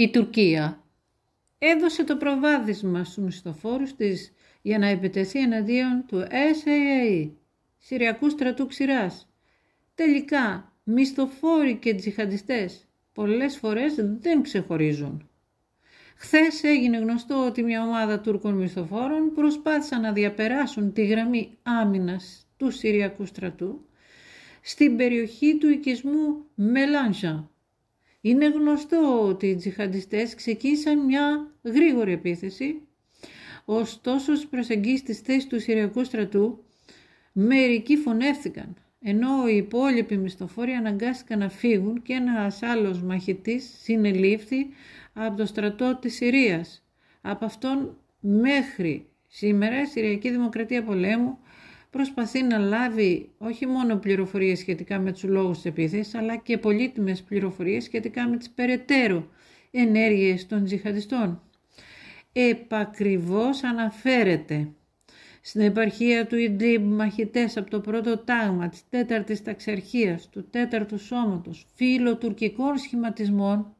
Η Τουρκία έδωσε το προβάδισμα στους μισθοφόρους της για να επιτεθεί εναντίον του SAA, Συριακού στρατού ξηράς. Τελικά, μισθοφόροι και τζιχαντιστές πολλές φορές δεν ξεχωρίζουν. Χθες έγινε γνωστό ότι μια ομάδα Τούρκων μισθοφόρων προσπάθησαν να διαπεράσουν τη γραμμή άμυνας του Συριακού στρατού στην περιοχή του οικισμού Μελάνζα, είναι γνωστό ότι οι τζιχαντιστές ξεκίνησαν μια γρήγορη επίθεση, ωστόσο στις προσεγγίσεις της θέσης του Συριακού στρατού μερικοί φωνεύτηκαν, ενώ οι υπόλοιποι μισθοφόροι αναγκάστηκαν να φύγουν και ένας άλλος μαχητής συνελήφθη από το στρατό της Συρίας. Από αυτόν μέχρι σήμερα η Συριακή Δημοκρατία Πολέμου προσπαθεί να λάβει όχι μόνο πληροφορίες σχετικά με τους λόγους της επίθεσης, αλλά και πολύτιμες πληροφορίες σχετικά με τις περαιτέρω ενέργειες των τζιχαντιστών. Επακριβώς αναφέρεται στην επαρχία του Ιντλίμπ μαχητές από το πρώτο τάγμα της τέταρτης ταξιαρχίας, του τέταρτου σώματος, φιλοτουρκικών σχηματισμών,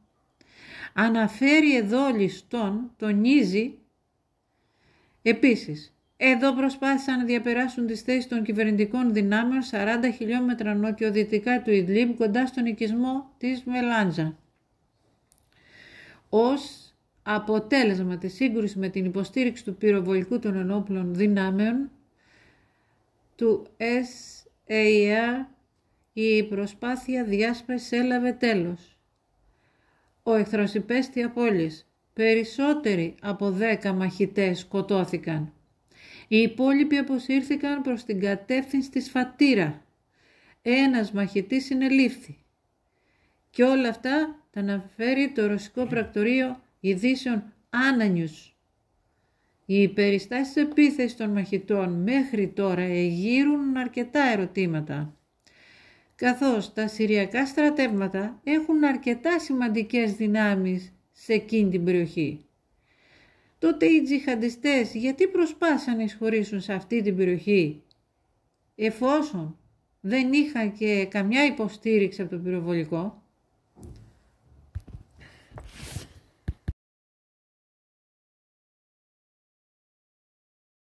αναφέρει εδώ ληστών, λοιπόν, τονίζει επίσης εδώ προσπάθησαν να διαπεράσουν τις θέσεις των κυβερνητικών δυνάμεων 40 χιλιόμετρα νότιο-δυτικά του Ιντλίμ κοντά στον οικισμό της Μελάντζα. Ως αποτέλεσμα της σύγκρουσης με την υποστήριξη του πυροβολικού των ενόπλων δυνάμεων του SAR η προσπάθεια διάσπασης έλαβε τέλος. Ο εχθροσυπέστη υπέστη Περισσότεροι από 10 μαχητές σκοτώθηκαν. Οι υπόλοιποι αποσύρθηκαν προς την κατεύθυνση της Φατήρα. Ένας μαχητής συνελήφθη. Και όλα αυτά τα αναφέρει το ρωσικό πρακτορείο ειδήσεων Άνανιους. Οι περιστάσεις επίθεσης των μαχητών μέχρι τώρα εγείρουν αρκετά ερωτήματα, καθώς τα συριακά στρατεύματα έχουν αρκετά σημαντικές δυνάμεις σε εκείνη την περιοχή τότε οι τζιχαντιστές γιατί προσπάθησαν να εισχωρήσουν σε αυτή την περιοχή, εφόσον δεν είχαν και καμιά υποστήριξη από το πυροβολικό.